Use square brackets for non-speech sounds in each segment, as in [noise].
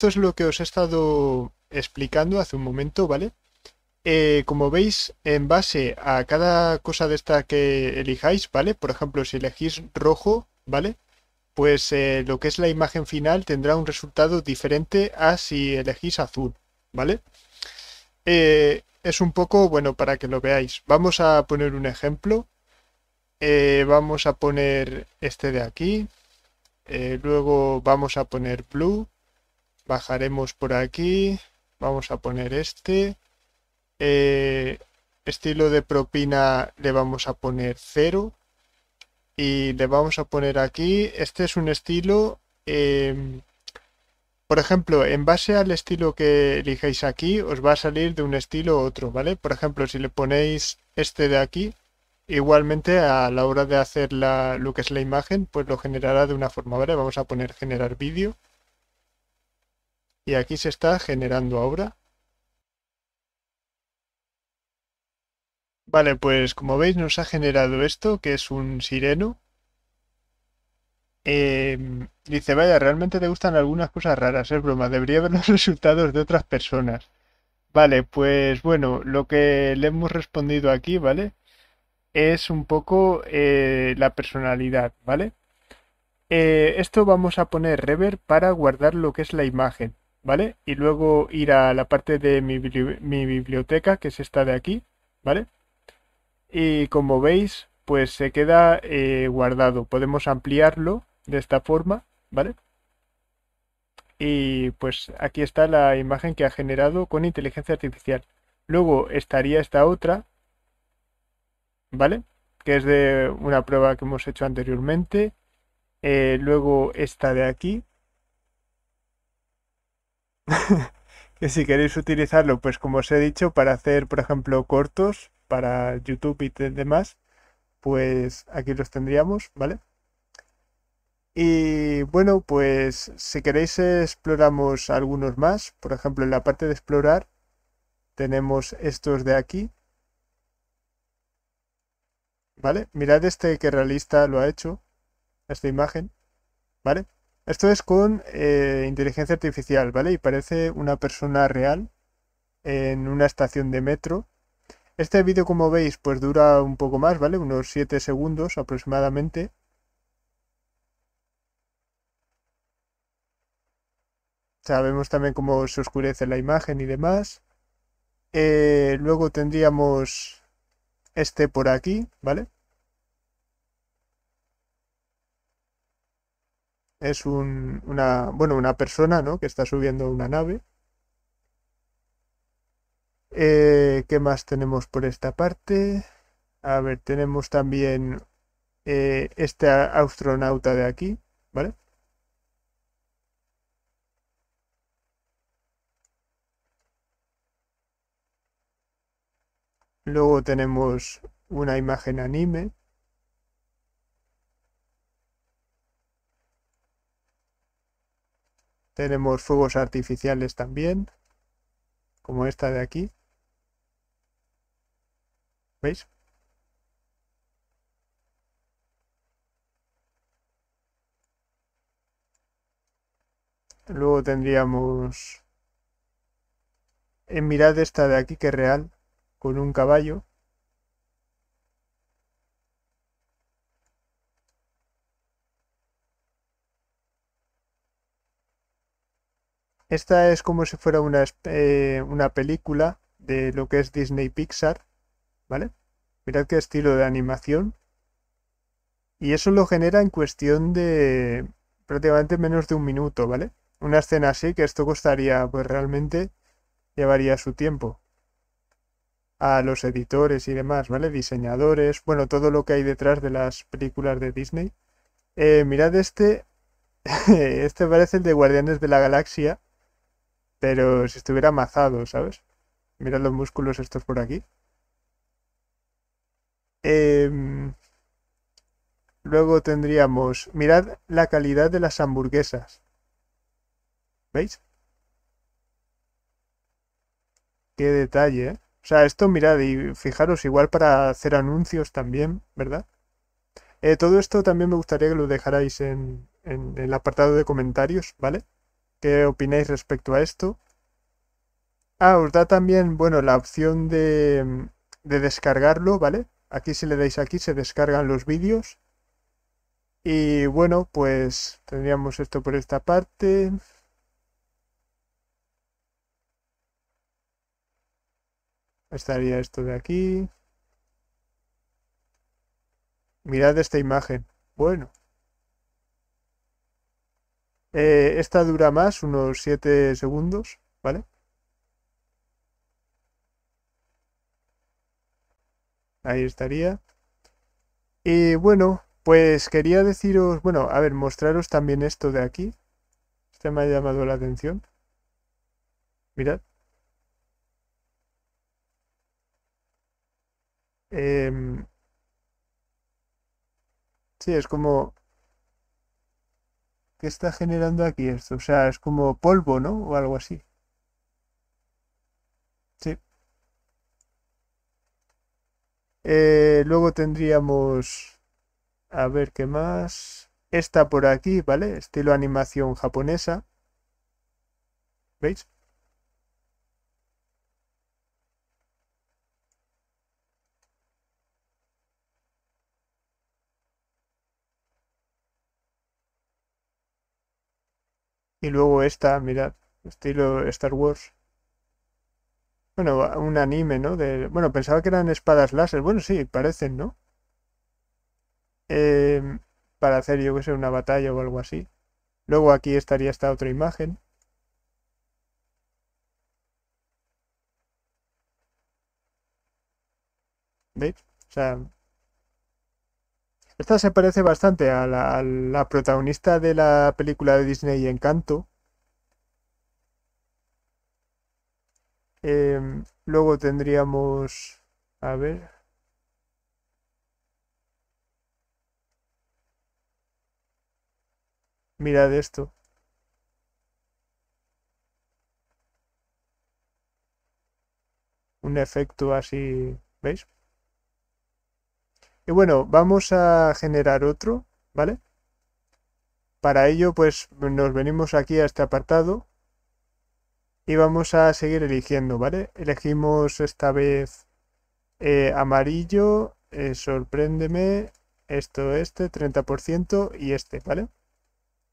Esto es lo que os he estado explicando hace un momento, ¿vale? Eh, como veis, en base a cada cosa de esta que elijáis, ¿vale? Por ejemplo, si elegís rojo, ¿vale? Pues eh, lo que es la imagen final tendrá un resultado diferente a si elegís azul, ¿vale? Eh, es un poco, bueno, para que lo veáis. Vamos a poner un ejemplo. vamos a poner este de aquí. luego vamos a poner blue bajaremos por aquí, vamos a poner este, eh, estilo de propina le vamos a poner cero y le vamos a poner aquí, este es un estilo, em, por ejemplo, en base al estilo que elijáis aquí, os va a salir de un estilo a otro, ¿vale? Por ejemplo, si le ponéis este de aquí, igualmente a la hora de hacer la, lo que es la imagen, pues lo generará de una forma, ¿vale? Vamos a poner generar vídeo y aquí se está generando ahora. Vale, pues como veis nos ha generado esto, que es un sireno. Em, dice, vaya, realmente te gustan algunas cosas raras, es broma, debería ver los [laughs] resultados de otras personas. Vale, pues bueno, lo que le hemos respondido aquí, ¿vale? Es un poco eh, la personalidad, ¿vale? Eh, esto vamos a poner rever para guardar lo que es la imagen. ¿vale? Y luego ir a la parte de mi, biblioteca, que es esta de aquí, ¿vale? Y como veis, pues se queda eh, guardado. Podemos ampliarlo de esta forma, ¿vale? Y pues aquí está la imagen que ha generado con inteligencia artificial. Luego estaría esta otra, ¿vale? Que es de una prueba que hemos hecho anteriormente. Eh, luego esta de aquí, [laughs] que si queréis utilizarlo, pues como os he dicho, para hacer, por ejemplo, cortos para YouTube y demás, pues aquí los tendríamos, ¿vale? Y bueno, pues si queréis exploramos algunos más. Por ejemplo, en la parte de explorar tenemos estos de aquí. ¿Vale? Mirad este que realista lo ha hecho, esta imagen. ¿Vale? Esto es con eh, inteligencia artificial, ¿vale? Y parece una persona real en una estación de metro. Este vídeo, como veis, pues dura un poco más, ¿vale? Unos 7 segundos aproximadamente. Sabemos también cómo se oscurece la imagen y demás. Eh, luego tendríamos este por aquí, ¿vale? es una, bueno, una persona ¿no? que está subiendo una nave. Eh, ¿Qué más tenemos por esta parte? A ver, tenemos también eh, este astronauta de aquí, ¿vale? Luego tenemos una imagen anime Tenemos fuegos artificiales también, como esta de aquí. ¿Veis? Luego tendríamos... En mirad esta de aquí que es real, con un caballo. Esta es como si fuera una, eh, una película de lo que es Disney Pixar, ¿vale? Mirad qué estilo de animación. Y eso lo genera en cuestión de prácticamente menos de un minuto, ¿vale? Una escena así que esto costaría, pues realmente llevaría su tiempo. A los editores y demás, ¿vale? Diseñadores, bueno, todo lo que hay detrás de las películas de Disney. Eh, mirad este, [laughs] este parece el de Guardianes de la Galaxia, pero si estuviera amazado, ¿sabes? Mirad los músculos estos por aquí. Em, luego tendríamos, mirad la calidad de las hamburguesas. ¿Veis? Qué detalle, ¿eh? O sea, esto mirad y fijaros, igual para hacer anuncios también, ¿verdad? Eh, todo esto también me gustaría que lo dejarais en el apartado de comentarios, ¿vale? qué opináis respecto a esto. Ah, os da también, bueno, la opción de, de descargarlo, ¿vale? Aquí si le dais aquí se descargan los vídeos. Y bueno, pues tendríamos esto por esta parte. Estaría esto de aquí. Mirad esta imagen. Bueno. Eh, esta dura más, unos 7 segundos, ¿vale? Ahí estaría. Y bueno, pues quería deciros, bueno, a ver, mostraros también esto de aquí. Este me ha llamado la atención. Mirad. Em, sí, es como ¿Qué está generando aquí esto? O sea, es como polvo, ¿no? O algo así. Sí. Eh, luego tendríamos... A ver qué más. Esta por aquí, ¿vale? Estilo animación japonesa. ¿Veis? Y luego esta, mirad, estilo Star Wars. Bueno, un anime, ¿no? De, bueno, pensaba que eran espadas láser. Bueno, sí, parecen, ¿no? Em, para hacer, yo que sé, una batalla o algo así. Luego aquí estaría esta otra imagen. ¿Veis? O sea, esta se parece bastante a la, protagonista de la película de Disney Encanto. Em, luego tendríamos... A ver. Mirad esto. Un efecto así, ¿veis? Y bueno, vamos a generar otro, ¿vale? Para ello, pues nos venimos aquí a este apartado y vamos a seguir eligiendo, ¿vale? Elegimos esta vez eh, amarillo, eh, sorpréndeme, esto, este, 30% y este, ¿vale?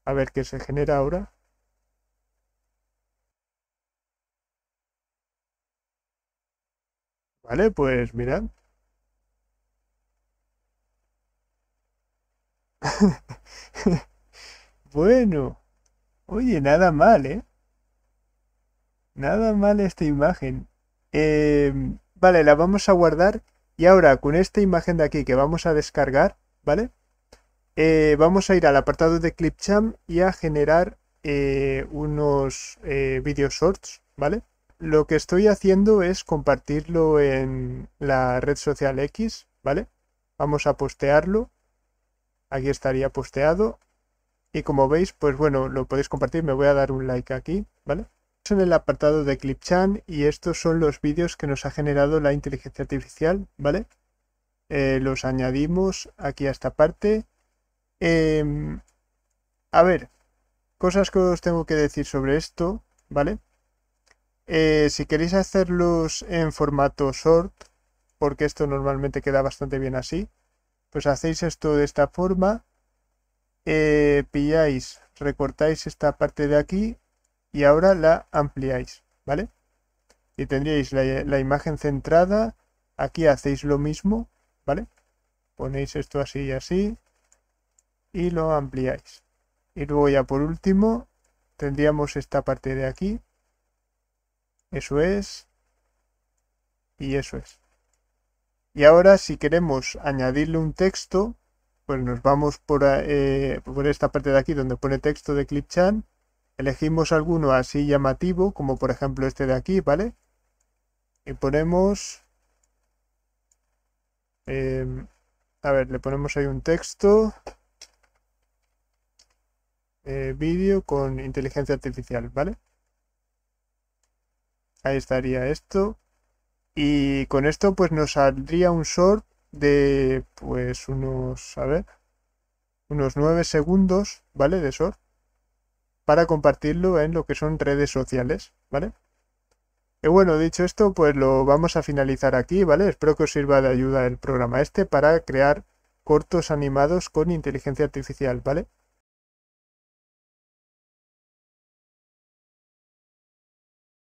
A ver qué se genera ahora. Vale, pues mirad. [laughs] bueno, oye, nada mal, ¿eh? Nada mal esta imagen. Em, vale, la vamos a guardar. Y ahora, con esta imagen de aquí que vamos a descargar, ¿vale? Eh, vamos a ir al apartado de Clipchamp y a generar eh, unos eh, vídeos shorts, ¿vale? Lo que estoy haciendo es compartirlo en la red social X, ¿vale? Vamos a postearlo aquí estaría posteado. Y como veis, pues bueno, lo podéis compartir, me voy a dar un like aquí, ¿vale? en el apartado de Clipchan y estos son los vídeos que nos ha generado la inteligencia artificial, ¿vale? Eh, los añadimos aquí a esta parte. Em, a ver, cosas que os tengo que decir sobre esto, ¿vale? Eh, si queréis hacerlos en formato short, porque esto normalmente queda bastante bien así, pues hacéis esto de esta forma, eh, pilláis, recortáis esta parte de aquí y ahora la ampliáis, ¿vale? Y tendríais la, la imagen centrada, aquí hacéis lo mismo, ¿vale? Ponéis esto así y así y lo ampliáis. Y luego ya por último tendríamos esta parte de aquí, eso es, y eso es. Y ahora si queremos añadirle un texto, pues nos vamos por, eh, por esta parte de aquí donde pone texto de ClipChan. elegimos alguno así llamativo, como por ejemplo este de aquí, ¿vale? Y ponemos... Em, a ver, le ponemos ahí un texto. Eh, vídeo con inteligencia artificial, ¿vale? Ahí estaría esto. Y con esto pues nos saldría un short de pues unos, a ver, unos 9 segundos, ¿vale? De short. Para compartirlo en lo que son redes sociales, ¿vale? Y bueno, dicho esto, pues lo vamos a finalizar aquí, ¿vale? Espero que os sirva de ayuda el programa este para crear cortos animados con inteligencia artificial, ¿vale?